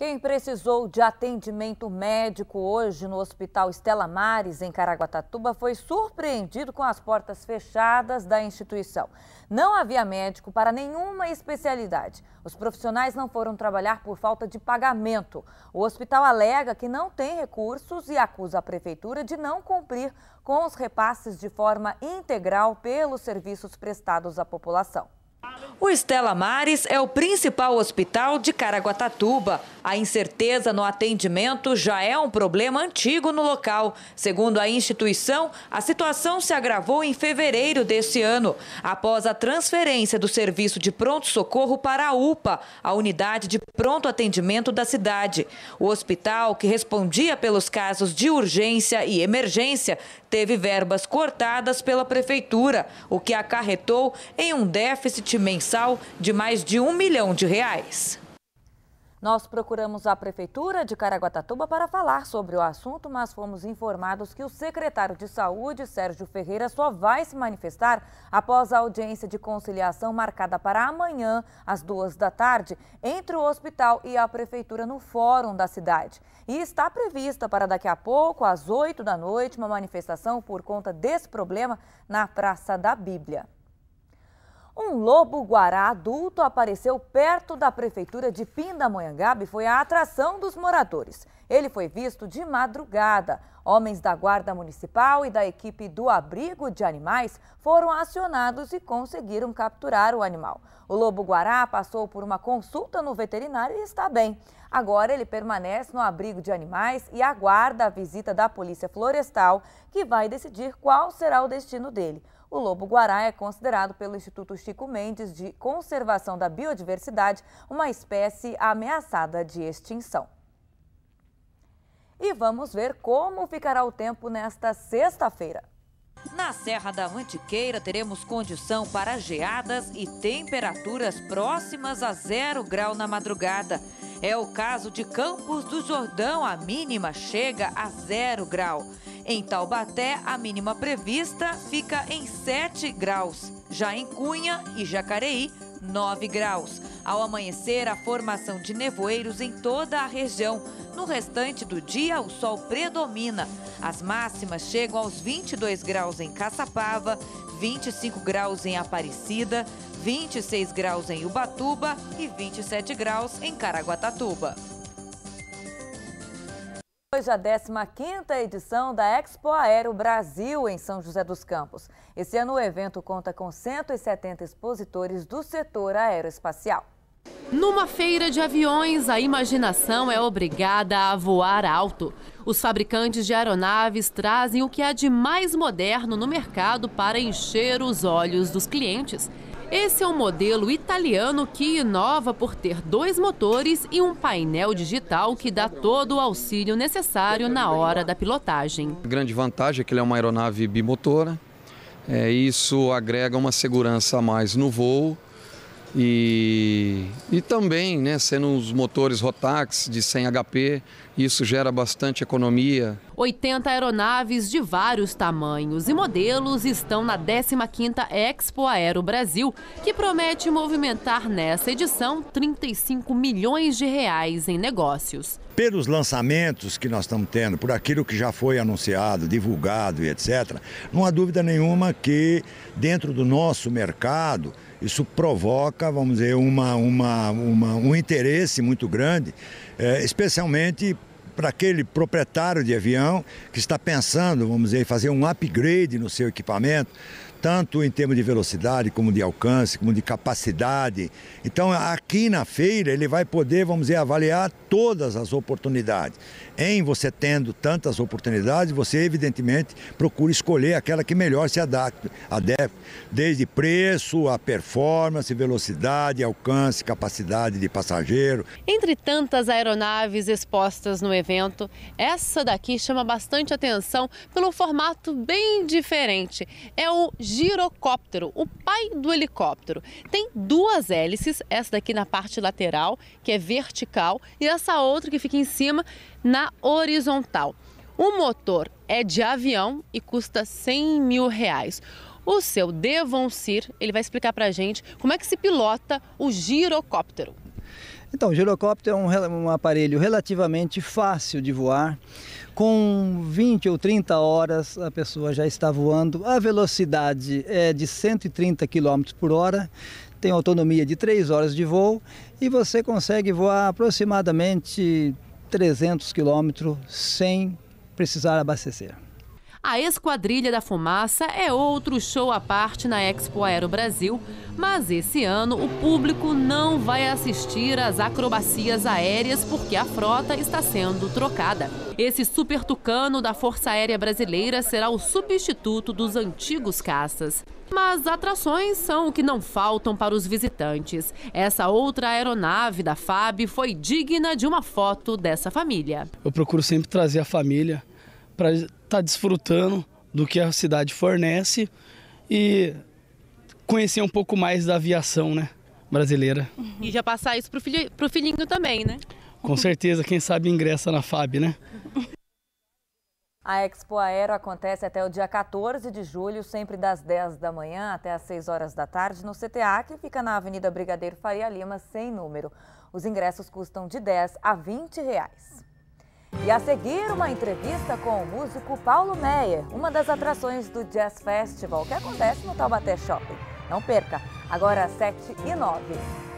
Quem precisou de atendimento médico hoje no Hospital Estela Mares, em Caraguatatuba, foi surpreendido com as portas fechadas da instituição. Não havia médico para nenhuma especialidade. Os profissionais não foram trabalhar por falta de pagamento. O hospital alega que não tem recursos e acusa a prefeitura de não cumprir com os repasses de forma integral pelos serviços prestados à população. O Estela Mares é o principal hospital de Caraguatatuba. A incerteza no atendimento já é um problema antigo no local. Segundo a instituição, a situação se agravou em fevereiro deste ano, após a transferência do serviço de pronto-socorro para a UPA, a unidade de pronto atendimento da cidade. O hospital, que respondia pelos casos de urgência e emergência, teve verbas cortadas pela prefeitura, o que acarretou em um déficit mensal mensal de mais de um milhão de reais. Nós procuramos a Prefeitura de Caraguatatuba para falar sobre o assunto, mas fomos informados que o secretário de Saúde, Sérgio Ferreira, só vai se manifestar após a audiência de conciliação marcada para amanhã, às duas da tarde, entre o hospital e a Prefeitura no Fórum da cidade. E está prevista para daqui a pouco, às oito da noite, uma manifestação por conta desse problema na Praça da Bíblia. Um lobo-guará adulto apareceu perto da prefeitura de Pindamonhangaba e foi a atração dos moradores. Ele foi visto de madrugada. Homens da Guarda Municipal e da equipe do Abrigo de Animais foram acionados e conseguiram capturar o animal. O lobo-guará passou por uma consulta no veterinário e está bem. Agora ele permanece no abrigo de animais e aguarda a visita da Polícia Florestal, que vai decidir qual será o destino dele. O lobo-guará é considerado pelo Instituto Chico Mendes de Conservação da Biodiversidade uma espécie ameaçada de extinção. E vamos ver como ficará o tempo nesta sexta-feira. Na Serra da Mantiqueira teremos condição para geadas e temperaturas próximas a zero grau na madrugada. É o caso de Campos do Jordão, a mínima chega a zero grau. Em Taubaté, a mínima prevista fica em 7 graus. Já em Cunha e Jacareí, 9 graus. Ao amanhecer, a formação de nevoeiros em toda a região. No restante do dia, o sol predomina. As máximas chegam aos 22 graus em Caçapava, 25 graus em Aparecida, 26 graus em Ubatuba e 27 graus em Caraguatatuba. Hoje é a 15ª edição da Expo Aero Brasil em São José dos Campos. Esse ano o evento conta com 170 expositores do setor aeroespacial. Numa feira de aviões, a imaginação é obrigada a voar alto. Os fabricantes de aeronaves trazem o que há de mais moderno no mercado para encher os olhos dos clientes. Esse é um modelo italiano que inova por ter dois motores e um painel digital que dá todo o auxílio necessário na hora da pilotagem. A grande vantagem é que ele é uma aeronave bimotora. É, isso agrega uma segurança a mais no voo e, e também, né, sendo os motores Rotax de 100 HP, isso gera bastante economia. 80 aeronaves de vários tamanhos e modelos estão na 15ª Expo Aero Brasil, que promete movimentar nessa edição 35 milhões de reais em negócios. Pelos lançamentos que nós estamos tendo, por aquilo que já foi anunciado, divulgado e etc., não há dúvida nenhuma que dentro do nosso mercado isso provoca, vamos dizer, uma, uma, uma um interesse muito grande, é, especialmente para aquele proprietário de avião que está pensando, vamos dizer, fazer um upgrade no seu equipamento, tanto em termos de velocidade, como de alcance, como de capacidade. Então, aqui na feira, ele vai poder, vamos dizer, avaliar todas as oportunidades. Em você tendo tantas oportunidades, você evidentemente procura escolher aquela que melhor se adapta, desde preço, a performance, velocidade, alcance, capacidade de passageiro. Entre tantas aeronaves expostas no evento, essa daqui chama bastante atenção pelo formato bem diferente. É o girocóptero, o pai do helicóptero. Tem duas hélices, essa daqui na parte lateral, que é vertical, e essa outra que fica em cima, na horizontal. O motor é de avião e custa 100 mil reais. O seu Devoncir, ele vai explicar para gente como é que se pilota o girocóptero. Então, o girocóptero é um, um, aparelho relativamente fácil de voar. Com 20 ou 30 horas, a pessoa já está voando. A velocidade é de 130 km por hora, tem autonomia de 3 horas de voo e você consegue voar aproximadamente 300 km sem precisar abastecer. A Esquadrilha da Fumaça é outro show à parte na Expo Aero Brasil, mas esse ano o público não vai assistir às acrobacias aéreas porque a frota está sendo trocada. Esse super tucano da Força Aérea Brasileira será o substituto dos antigos caças. Mas atrações são o que não faltam para os visitantes. Essa outra aeronave da FAB foi digna de uma foto dessa família. Eu procuro sempre trazer a família para estar tá desfrutando do que a cidade fornece e conhecer um pouco mais da aviação né, brasileira. E já passar isso para filho, o filhinho também, né? Com certeza, quem sabe ingressa na FAB, né? A Expo Aero acontece até o dia 14 de julho, sempre das 10 da manhã até as 6 horas da tarde, no CTA, que fica na Avenida Brigadeiro Faria Lima, sem número. Os ingressos custam de 10 a 20 reais. E a seguir, uma entrevista com o músico Paulo Meyer, uma das atrações do Jazz Festival que acontece no Taubaté Shopping. Não perca, agora às 7 e 9.